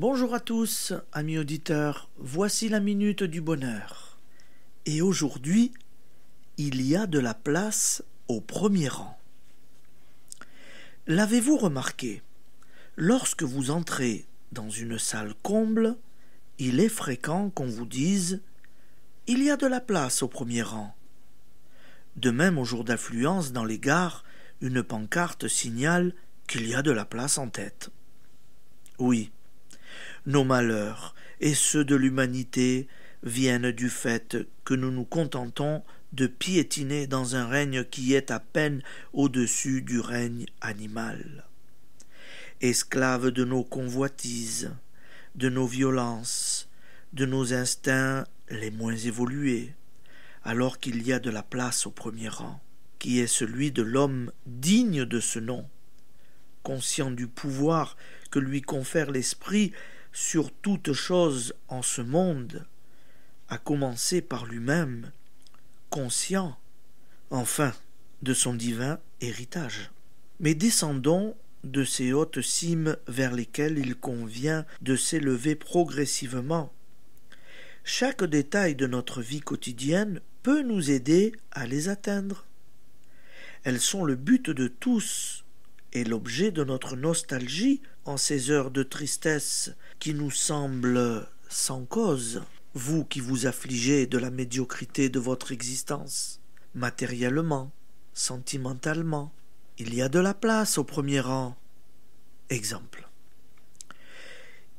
Bonjour à tous, amis auditeurs, voici la minute du bonheur. Et aujourd'hui, il y a de la place au premier rang. L'avez-vous remarqué Lorsque vous entrez dans une salle comble, il est fréquent qu'on vous dise Il y a de la place au premier rang. De même, au jour d'affluence dans les gares, une pancarte signale qu'il y a de la place en tête. Oui, nos malheurs et ceux de l'humanité viennent du fait que nous nous contentons de piétiner dans un règne qui est à peine au-dessus du règne animal. Esclaves de nos convoitises, de nos violences, de nos instincts les moins évolués, alors qu'il y a de la place au premier rang, qui est celui de l'homme digne de ce nom, conscient du pouvoir que lui confère l'esprit sur toute chose en ce monde, à commencer par lui-même, conscient, enfin, de son divin héritage. Mais descendons de ces hautes cimes vers lesquelles il convient de s'élever progressivement. Chaque détail de notre vie quotidienne peut nous aider à les atteindre. Elles sont le but de tous l'objet de notre nostalgie en ces heures de tristesse qui nous semblent sans cause, vous qui vous affligez de la médiocrité de votre existence, matériellement, sentimentalement. Il y a de la place au premier rang. Exemple.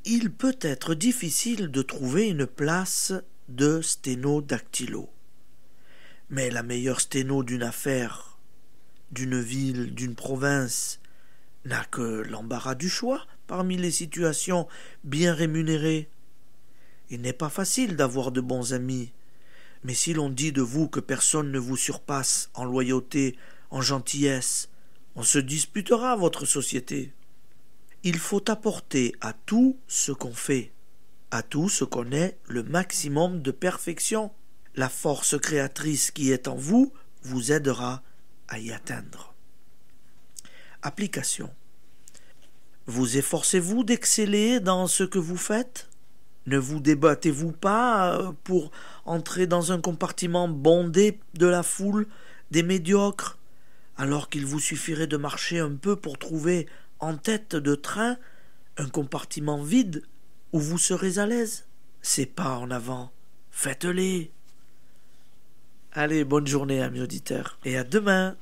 Il peut être difficile de trouver une place de sténodactylo. Mais la meilleure sténo d'une affaire, d'une ville, d'une province, n'a que l'embarras du choix parmi les situations bien rémunérées. Il n'est pas facile d'avoir de bons amis. Mais si l'on dit de vous que personne ne vous surpasse en loyauté, en gentillesse, on se disputera votre société. Il faut apporter à tout ce qu'on fait, à tout ce qu'on est, le maximum de perfection. La force créatrice qui est en vous vous aidera à y atteindre. Application. Vous efforcez-vous d'exceller dans ce que vous faites Ne vous débattez-vous pas euh, pour entrer dans un compartiment bondé de la foule des médiocres, alors qu'il vous suffirait de marcher un peu pour trouver en tête de train un compartiment vide où vous serez à l'aise Ces pas en avant, faites-les Allez, bonne journée, amis auditeurs, et à demain